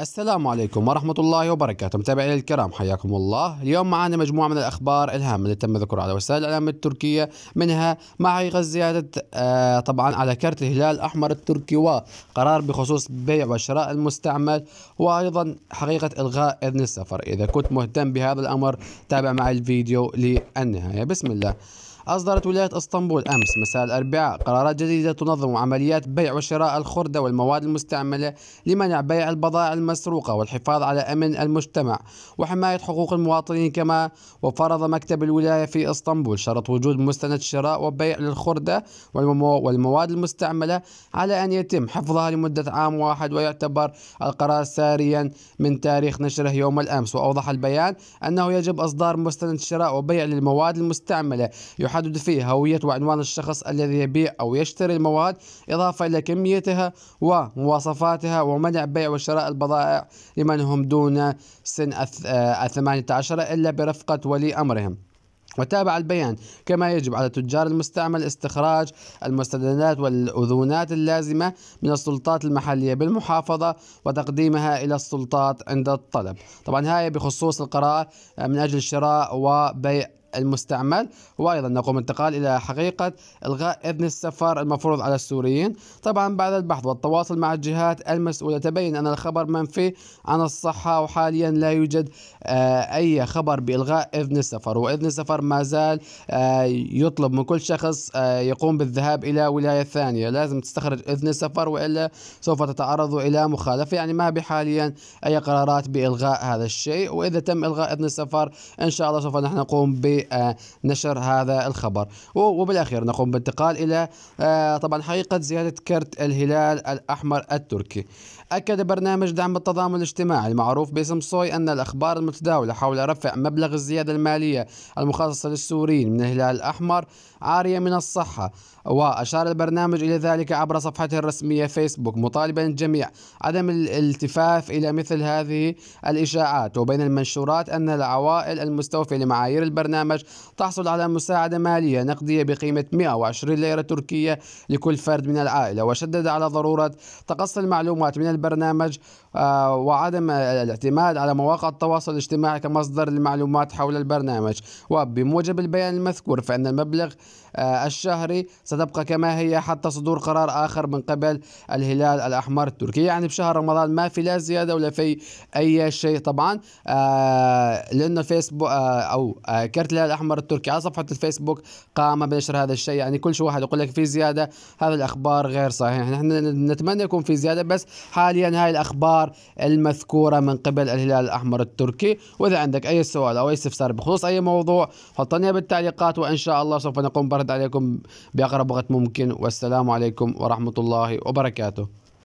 السلام عليكم ورحمة الله وبركاته متابعينا الكرام حياكم الله اليوم معنا مجموعة من الأخبار الهامة التي تم ذكرها على وسائل الإعلام التركية منها مع زيادة آه، طبعا على كرت الهلال الأحمر التركي وقرار بخصوص بيع وشراء المستعمل وأيضا حقيقة إلغاء إذن السفر إذا كنت مهتم بهذا الأمر تابع معي الفيديو للنهاية بسم الله أصدرت ولاية اسطنبول أمس مساء الأربعاء قرارات جديدة تنظم عمليات بيع وشراء الخردة والمواد المستعملة لمنع بيع البضائع المسروقة والحفاظ على أمن المجتمع وحماية حقوق المواطنين كما وفرض مكتب الولاية في اسطنبول شرط وجود مستند شراء وبيع للخردة والمواد المستعملة على أن يتم حفظها لمدة عام واحد ويعتبر القرار ساريا من تاريخ نشره يوم الأمس وأوضح البيان أنه يجب إصدار مستند شراء وبيع للمواد المستعملة يحدد التحدد فيه هوية وعنوان الشخص الذي يبيع أو يشتري المواد إضافة إلى كميتها ومواصفاتها ومنع بيع وشراء البضائع لمن هم دون سن آه، الثمانية عشر إلا برفقة ولي أمرهم وتابع البيان كما يجب على تجار المستعمل استخراج المستندات والأذونات اللازمة من السلطات المحلية بالمحافظة وتقديمها إلى السلطات عند الطلب طبعا هاي بخصوص القرار آه، من أجل شراء وبيع المستعمل وأيضا نقوم انتقال إلى حقيقة إلغاء إذن السفر المفروض على السوريين طبعا بعد البحث والتواصل مع الجهات المسؤولة تبين أن الخبر منفي عن الصحة وحاليا لا يوجد آه، أي خبر بإلغاء إذن السفر وإذن السفر ما زال آه، يطلب من كل شخص آه، يقوم بالذهاب إلى ولاية ثانية لازم تستخرج إذن السفر وإلا سوف تتعرض إلى مخالفة يعني ما بحاليا أي قرارات بإلغاء هذا الشيء وإذا تم إلغاء إذن السفر إن شاء الله سوف نحن نقوم ب نشر هذا الخبر وبالأخير نقوم بالانتقال إلى آه، طبعا حقيقة زيادة كرت الهلال الأحمر التركي أكد برنامج دعم التضامن الاجتماعي المعروف باسم صوي أن الأخبار المتداولة حول رفع مبلغ الزيادة المالية المخصصة للسوريين من الهلال الأحمر عارية من الصحة وأشار البرنامج إلى ذلك عبر صفحته الرسمية فيسبوك مطالبا الجميع عدم الالتفاف إلى مثل هذه الإشاعات وبين المنشورات أن العوائل المستوفية لمعايير البرنامج البرنامج تحصل على مساعدة مالية نقدية بقيمة 120 ليرة تركية لكل فرد من العائلة وشدد على ضرورة تقصي المعلومات من البرنامج آه، وعدم الاعتماد على مواقع التواصل الاجتماعي كمصدر للمعلومات حول البرنامج وبموجب البيان المذكور فإن المبلغ آه، الشهري ستبقى كما هي حتى صدور قرار آخر من قبل الهلال الأحمر التركي يعني بشهر رمضان ما في لا زيادة ولا في أي شيء طبعا آه، لأنه فيسبوك أو كرت الهلال الأحمر التركي على صفحة الفيسبوك قام بنشر هذا الشيء يعني كل شيء واحد يقول لك في زيادة هذا الأخبار غير صحيح نحن نتمنى يكون في زيادة بس حاليا هاي الأخبار الاخبار المذكورة من قبل الهلال الأحمر التركي وإذا عندك أي سؤال أو أي استفسار بخصوص أي موضوع حطني بالتعليقات وإن شاء الله سوف نقوم برد عليكم بأقرب وقت ممكن والسلام عليكم ورحمة الله وبركاته